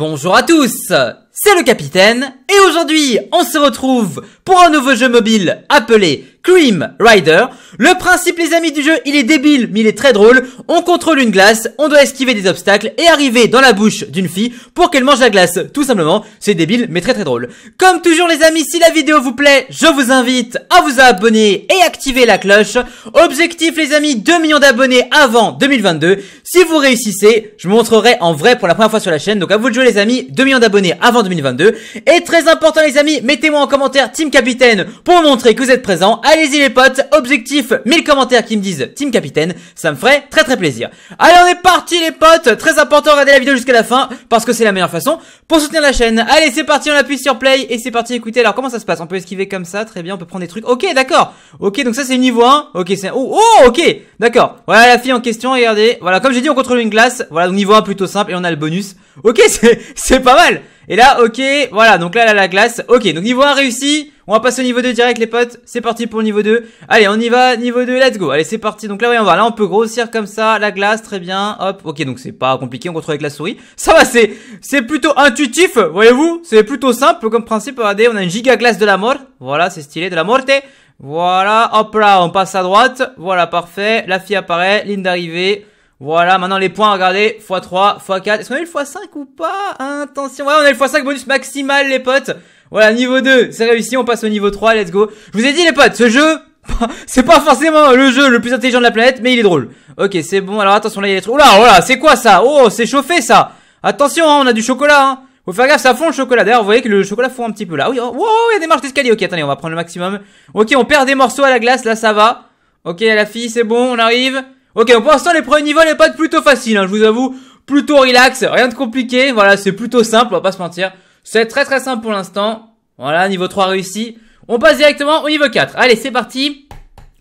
Bonjour à tous c'est le capitaine, et aujourd'hui, on se retrouve pour un nouveau jeu mobile appelé Cream Rider. Le principe, les amis du jeu, il est débile, mais il est très drôle. On contrôle une glace, on doit esquiver des obstacles et arriver dans la bouche d'une fille pour qu'elle mange la glace. Tout simplement, c'est débile, mais très très drôle. Comme toujours, les amis, si la vidéo vous plaît, je vous invite à vous abonner et activer la cloche. Objectif, les amis, 2 millions d'abonnés avant 2022. Si vous réussissez, je vous montrerai en vrai pour la première fois sur la chaîne. Donc à vous de jouer, les amis, 2 millions d'abonnés avant 2022. Et très important les amis, mettez-moi en commentaire Team Capitaine pour montrer que vous êtes présents. Allez-y les potes, objectif 1000 commentaires qui me disent Team Capitaine, ça me ferait très très plaisir. Allez on est parti les potes, très important regardez la vidéo jusqu'à la fin parce que c'est la meilleure façon pour soutenir la chaîne. Allez c'est parti, on appuie sur play et c'est parti écoutez. Alors comment ça se passe On peut esquiver comme ça, très bien, on peut prendre des trucs. Ok d'accord, ok donc ça c'est niveau 1, ok c'est... Oh, oh ok, d'accord. Voilà la fille en question, regardez. Voilà comme j'ai dit on contrôle une glace, voilà donc niveau 1 plutôt simple et on a le bonus. Ok c'est pas mal et là, ok, voilà, donc là, là, la glace. Ok, donc niveau 1 réussi. On va passer au niveau 2 direct, les potes. C'est parti pour le niveau 2. Allez, on y va, niveau 2, let's go. Allez, c'est parti. Donc là, voyons Là, on peut grossir comme ça, la glace, très bien. Hop, ok, donc c'est pas compliqué, on contrôle avec la souris. Ça va, c'est, c'est plutôt intuitif, voyez-vous. C'est plutôt simple comme principe. Regardez, on a une giga glace de la mort. Voilà, c'est stylé, de la morte. Voilà, hop là, on passe à droite. Voilà, parfait. La fille apparaît, ligne d'arrivée. Voilà, maintenant les points, regardez, x3, x4. Est-ce qu'on a eu le x5 ou pas Attention, ouais, on a le x5 bonus maximal, les potes. Voilà, niveau 2, c'est réussi, on passe au niveau 3, let's go. Je vous ai dit, les potes, ce jeu, c'est pas forcément le jeu le plus intelligent de la planète, mais il est drôle. Ok, c'est bon, alors attention, là, il y a des trucs. Oula, voilà, c'est quoi ça Oh, c'est chauffé, ça Attention, hein, on a du chocolat, hein. Faut faire gaffe, ça fond le chocolat. D'ailleurs, vous voyez que le chocolat fond un petit peu là. Oui, oh, il y a des marches d'escalier. Ok, attendez, on va prendre le maximum. Ok, on perd des morceaux à la glace, là, ça va. Ok, la fille, c'est bon, on arrive. Ok, pour l'instant, les premiers niveaux, n'est pas plutôt facile hein, je vous avoue. Plutôt relax, rien de compliqué. Voilà, c'est plutôt simple, on va pas se mentir. C'est très très simple pour l'instant. Voilà, niveau 3 réussi. On passe directement au niveau 4. Allez, c'est parti.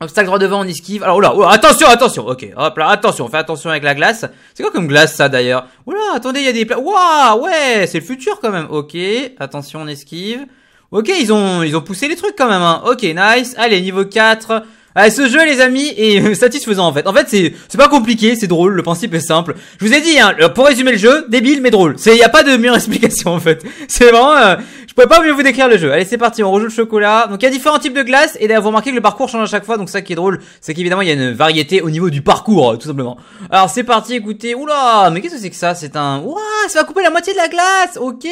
Obstacle droit devant, on esquive. Alors, oula, oula, attention, attention. Ok, hop là, attention, on fait attention avec la glace. C'est quoi comme glace, ça, d'ailleurs Oula, attendez, il y a des... Waouh, ouais, c'est le futur, quand même. Ok, attention, on esquive. Ok, ils ont, ils ont poussé les trucs, quand même. Hein. Ok, nice. Allez, niveau 4. Allez ah, ce jeu, les amis, est euh, satisfaisant en fait. En fait, c'est c'est pas compliqué, c'est drôle. Le principe est simple. Je vous ai dit, hein, pour résumer le jeu, débile mais drôle. C'est y a pas de meilleure explication en fait. C'est vraiment, euh, je pourrais pas mieux vous décrire le jeu. Allez, c'est parti, on rejoue le chocolat. Donc il y a différents types de glace et vous remarquez que le parcours change à chaque fois. Donc ça qui est drôle, c'est qu'évidemment il y a une variété au niveau du parcours, euh, tout simplement. Alors c'est parti, écoutez. Oula, mais qu'est-ce que c'est que ça C'est un. Ouah, ça va couper la moitié de la glace. Ok,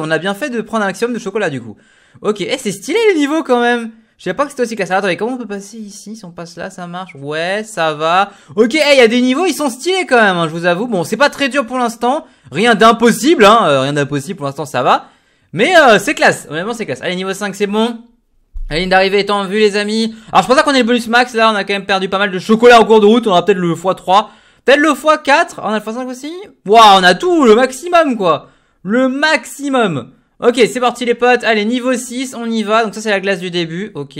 on a bien fait de prendre un maximum de chocolat du coup. Ok, eh, c'est stylé le niveau quand même. Je sais pas que c'était aussi classe, Attendez, comment on peut passer ici Si on passe là, ça marche Ouais, ça va. Ok, il y a des niveaux, ils sont stylés quand même, hein, je vous avoue. Bon, c'est pas très dur pour l'instant. Rien d'impossible, hein. Euh, rien d'impossible, pour l'instant, ça va. Mais euh, c'est classe. Honnêtement, c'est classe. Allez, niveau 5, c'est bon. La ligne d'arrivée étant en vue, les amis. Alors, je pense qu'on est le bonus max. Là, on a quand même perdu pas mal de chocolat en cours de route. On aura peut-être le x3. Peut-être le x4. On a le x5 aussi. Waouh, on a tout. Le maximum, quoi. Le maximum. Ok, c'est parti les potes. Allez, niveau 6, on y va. Donc ça, c'est la glace du début. Ok.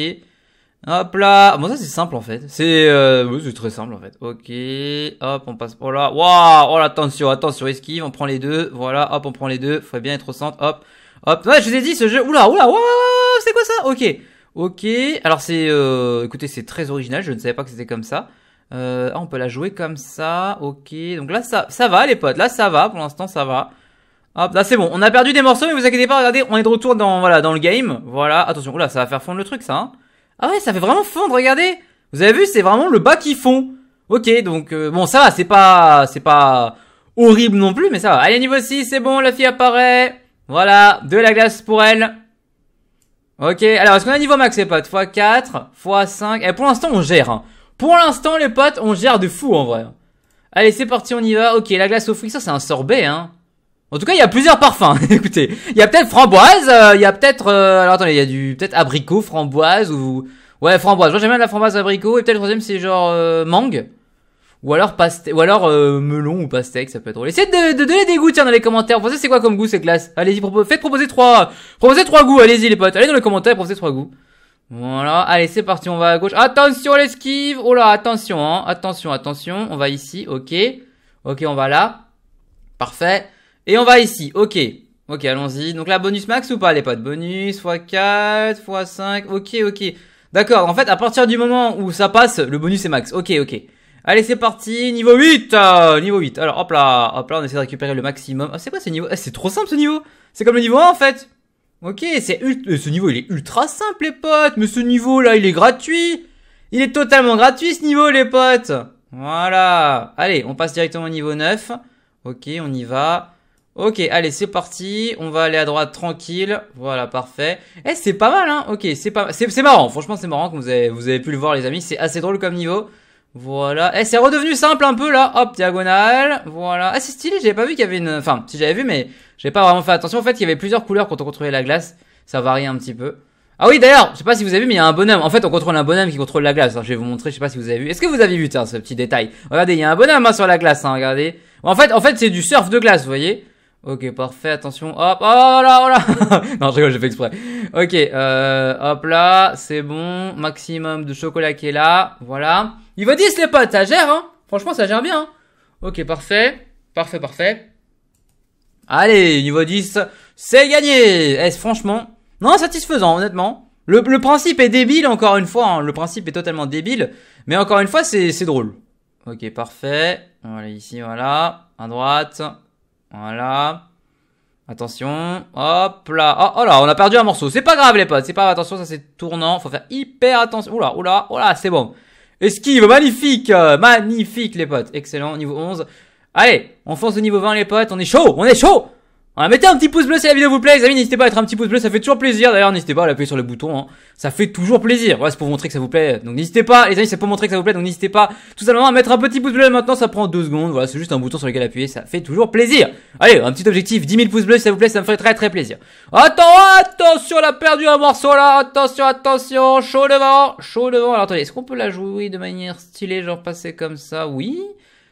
Hop là. Bon, ça, c'est simple, en fait. C'est euh... oui, c'est très simple, en fait. Ok. Hop, on passe. Oh là. Waouh. Oh là, attention, attention. Esquive, on prend les deux. Voilà. Hop, on prend les deux. Faut bien être au centre. Hop. Hop. Ouais, je vous ai dit, ce jeu... Oula, oula. Waouh. C'est quoi ça Ok. Ok. Alors, c'est... Euh... Écoutez, c'est très original. Je ne savais pas que c'était comme ça. Euh... Ah, on peut la jouer comme ça. Ok. Donc là, ça, ça va, les potes. Là, ça va. Pour l'instant, ça va. Hop, là c'est bon. On a perdu des morceaux, mais vous inquiétez pas, regardez, on est de retour dans, voilà, dans le game. Voilà, attention. Oula, ça va faire fondre le truc, ça. Hein. ah ouais, ça fait vraiment fondre, regardez. Vous avez vu, c'est vraiment le bas qui fond. Ok, donc, euh, bon, ça va, c'est pas, c'est pas horrible non plus, mais ça va. Allez, niveau 6, c'est bon, la fille apparaît. Voilà, de la glace pour elle. Ok, alors, est-ce qu'on a niveau max, les potes x4, x5. Et pour l'instant, on gère. Hein. Pour l'instant, les potes, on gère de fou, en vrai. Allez, c'est parti, on y va. Ok, la glace au fruit, ça, c'est un sorbet, hein. En tout cas, il y a plusieurs parfums. Écoutez, il y a peut-être framboise, euh, il y a peut-être euh, alors attendez, il y a du peut-être abricot, framboise ou ouais, framboise. Moi, j'aime bien la framboise abricot et peut-être le troisième c'est genre euh, mangue. Ou alors paste ou alors melon ou pastèque, ça peut être drôle. Essayez de, de donner des goûts tiens dans les commentaires. Vous pensez c'est quoi comme goût cette classe Allez-y, faites proposer trois proposez trois goûts, allez-y les potes. Allez dans les commentaires, proposez trois goûts. Voilà, allez, c'est parti, on va à gauche. Attention l'esquive. Oh là, attention hein. Attention, attention, on va ici. OK. OK, on va là. Parfait. Et on va ici, ok. Ok, allons-y. Donc là, bonus max ou pas, les potes Bonus, x4, x5, ok, ok. D'accord, en fait, à partir du moment où ça passe, le bonus est max. Ok, ok. Allez, c'est parti, niveau 8 euh, Niveau 8. Alors, hop là, hop là, on essaie de récupérer le maximum. Ah, c'est quoi ce niveau eh, C'est trop simple, ce niveau C'est comme le niveau 1, en fait Ok, c'est euh, ce niveau, il est ultra simple, les potes Mais ce niveau, là, il est gratuit Il est totalement gratuit, ce niveau, les potes Voilà Allez, on passe directement au niveau 9. Ok, on y va. Ok, allez, c'est parti. On va aller à droite tranquille. Voilà, parfait. Eh, c'est pas mal, hein. Ok, c'est pas, c'est marrant. Franchement, c'est marrant que vous avez, vous avez pu le voir, les amis. C'est assez drôle comme niveau. Voilà. Eh, c'est redevenu simple un peu là. Hop, diagonale. Voilà. Ah, c'est stylé. J'avais pas vu qu'il y avait une. Enfin, si j'avais vu, mais j'avais pas vraiment fait attention. En fait, il y avait plusieurs couleurs quand on contrôlait la glace. Ça varie un petit peu. Ah oui, d'ailleurs, je sais pas si vous avez vu, mais il y a un bonhomme. En fait, on contrôle un bonhomme qui contrôle la glace. Hein. je vais vous montrer. Je sais pas si vous avez vu. Est-ce que vous avez vu, tiens, ce petit détail Regardez, il y a un bonhomme hein, sur la glace. Hein, regardez. En fait, en fait, c'est du surf de glace, vous voyez. Ok, parfait, attention, hop, oh là, oh là Non, je rigole, j'ai fait exprès. Ok, euh, hop là, c'est bon, maximum de chocolat qui est là, voilà. Niveau 10 les potes, ça gère, hein Franchement, ça gère bien. Hein. ok, parfait, parfait, parfait. Allez, niveau 10, c'est gagné est-ce franchement, non, satisfaisant, honnêtement. Le, principe est débile, encore une fois, hein. le principe est totalement débile, mais encore une fois, c'est drôle. Ok, parfait, voilà, ici, voilà, à droite, voilà. Attention. Hop là. Oh, oh, là, on a perdu un morceau. C'est pas grave les potes, c'est pas grave. Attention, ça c'est tournant. Faut faire hyper attention. Oula, oula, oula, c'est bon. Esquive, magnifique. magnifique les potes. Excellent, niveau 11. Allez, on fonce au niveau 20 les potes. On est chaud, on est chaud. Ah, mettez un petit pouce bleu si la vidéo vous plaît, les amis, n'hésitez pas à mettre un petit pouce bleu, ça fait toujours plaisir. D'ailleurs, n'hésitez pas à l'appuyer sur le bouton, hein. ça fait toujours plaisir. ouais c'est pour montrer que ça vous plaît. Donc n'hésitez pas, les amis, c'est pour montrer que ça vous plaît, donc n'hésitez pas tout simplement à mettre un petit pouce bleu maintenant, ça prend deux secondes. Voilà, c'est juste un bouton sur lequel appuyer, ça fait toujours plaisir. Allez, un petit objectif, 10 000 pouces bleus si ça vous plaît, ça me ferait très très plaisir. Attends, attention, on a perdu un morceau là, attention, attention, chaud devant, chaud devant. Alors attendez, est-ce qu'on peut la jouer de manière stylée, genre passer comme ça Oui,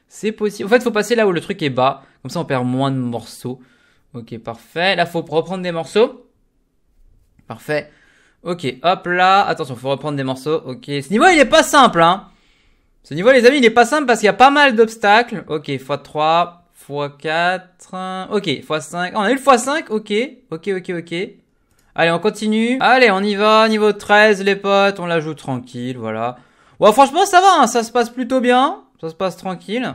c'est possible. En fait, faut passer là où le truc est bas, comme ça on perd moins de morceaux. Ok, parfait. Là, faut reprendre des morceaux. Parfait. Ok, hop là. Attention, faut reprendre des morceaux. Ok, ce niveau, il est pas simple, hein. Ce niveau, les amis, il est pas simple parce qu'il y a pas mal d'obstacles. Ok, x3, x4. Ok, x5. Ah, on a eu le x5. Ok, ok, ok, ok. Allez, on continue. Allez, on y va. Niveau 13, les potes. On la joue tranquille, voilà. Ouais, franchement, ça va. Hein. Ça se passe plutôt bien. Ça se passe tranquille.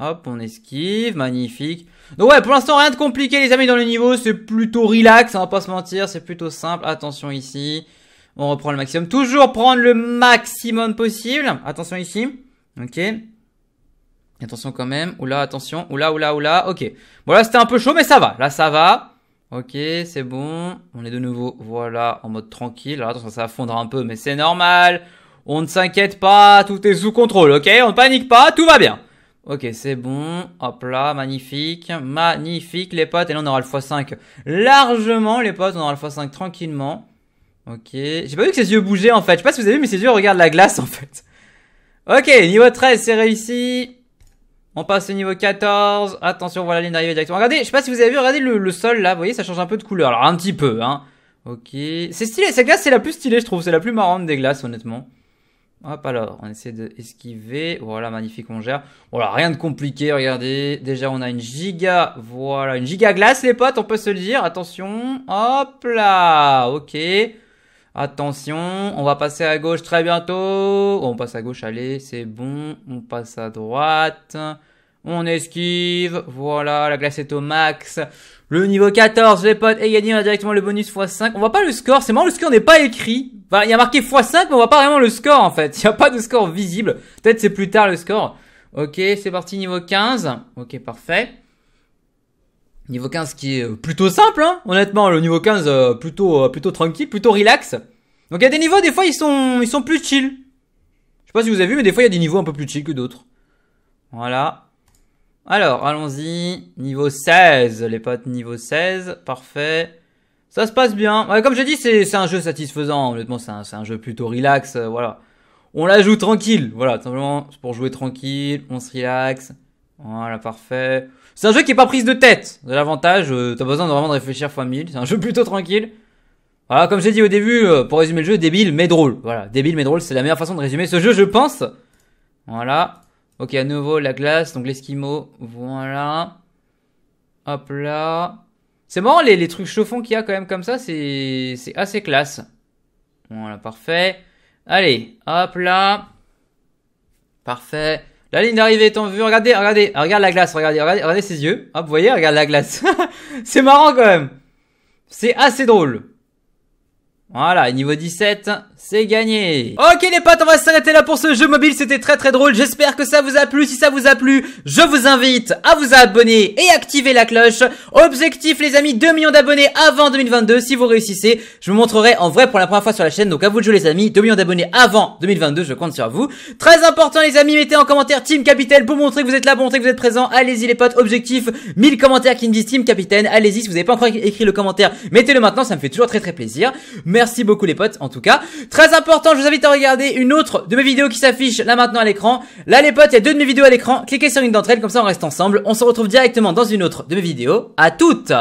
Hop, on esquive, magnifique. Donc ouais, pour l'instant, rien de compliqué les amis dans le niveau, c'est plutôt relax, on hein, va pas se mentir, c'est plutôt simple. Attention ici, on reprend le maximum. Toujours prendre le maximum possible. Attention ici, ok. Attention quand même, oula, attention, oula, oula, oula, ok. Bon là, c'était un peu chaud, mais ça va, là ça va. Ok, c'est bon, on est de nouveau, voilà, en mode tranquille. Alors attention, ça va fondre un peu, mais c'est normal. On ne s'inquiète pas, tout est sous contrôle, ok On ne panique pas, tout va bien. Ok, c'est bon. Hop là, magnifique. Magnifique, les potes. Et là, on aura le x5 largement, les potes. On aura le x5 tranquillement. Ok. J'ai pas vu que ses yeux bougeaient, en fait. Je sais pas si vous avez vu, mais ses yeux regardent la glace, en fait. Ok, niveau 13, c'est réussi. On passe au niveau 14. Attention, voilà la ligne d'arrivée directement. Regardez, je sais pas si vous avez vu, regardez le, le, sol, là. Vous voyez, ça change un peu de couleur. Alors, un petit peu, hein. Ok. C'est stylé. Cette glace, c'est la plus stylée, je trouve. C'est la plus marrante des glaces, honnêtement. Hop alors, on essaie d'esquiver. Voilà, magnifique, on gère. Voilà, rien de compliqué, regardez. Déjà, on a une giga, voilà, une giga glace, les potes, on peut se le dire. Attention, hop là, ok. Attention, on va passer à gauche très bientôt. Oh, on passe à gauche, allez, c'est bon. On passe à droite. On esquive. Voilà, la glace est au max. Le niveau 14, les potes, et gagné. a directement le bonus x5. On voit pas le score. C'est marrant, le score n'est pas écrit. il y a marqué x5, mais on voit pas vraiment le score, en fait. Il y a pas de score visible. Peut-être c'est plus tard le score. Ok, c'est parti, niveau 15. Ok, parfait. Niveau 15 qui est plutôt simple, hein honnêtement, le niveau 15 euh, plutôt euh, plutôt tranquille, plutôt relax. Donc il y a des niveaux, des fois ils sont ils sont plus chill. Je sais pas si vous avez vu, mais des fois il y a des niveaux un peu plus chill que d'autres. Voilà. Alors, allons-y. Niveau 16, les potes, niveau 16. Parfait. Ça se passe bien. Ouais, comme j'ai dit, c'est un jeu satisfaisant. Honnêtement, c'est un, jeu plutôt relax. Euh, voilà. On la joue tranquille. Voilà, simplement, c'est pour jouer tranquille. On se relaxe. Voilà, parfait. C'est un jeu qui est pas prise de tête. de l'avantage. Euh, t'as besoin de vraiment de réfléchir fois 1000 C'est un jeu plutôt tranquille. Voilà, comme j'ai dit au début, euh, pour résumer le jeu, débile mais drôle. Voilà, débile mais drôle, c'est la meilleure façon de résumer ce jeu, je pense. Voilà. Ok, à nouveau la glace, donc l'esquimau, voilà. Hop là. C'est marrant les, les trucs chauffants qu'il y a quand même comme ça, c'est assez classe. Voilà, parfait. Allez, hop là. Parfait. La ligne d'arrivée est en vue. Regardez, regardez, ah, regarde la glace, regardez, regardez ses yeux. Hop, vous voyez, regarde la glace. c'est marrant quand même. C'est assez drôle. Voilà, niveau 17, c'est gagné Ok les potes, on va s'arrêter là pour ce jeu mobile, c'était très très drôle, j'espère que ça vous a plu, si ça vous a plu, je vous invite à vous abonner et activer la cloche. Objectif les amis, 2 millions d'abonnés avant 2022, si vous réussissez, je vous montrerai en vrai pour la première fois sur la chaîne, donc à vous de jouer les amis, 2 millions d'abonnés avant 2022, je compte sur vous. Très important les amis, mettez en commentaire Team Capitaine pour montrer que vous êtes là, pour montrer que vous êtes présent, allez-y les potes, objectif, 1000 commentaires qui me disent Team Capitaine, allez-y, si vous n'avez pas encore écrit le commentaire, mettez-le maintenant, ça me fait toujours très très plaisir. Merci beaucoup les potes, en tout cas. Très important, je vous invite à regarder une autre de mes vidéos qui s'affiche là maintenant à l'écran. Là les potes, il y a deux de mes vidéos à l'écran. Cliquez sur une d'entre elles, comme ça on reste ensemble. On se retrouve directement dans une autre de mes vidéos. À toutes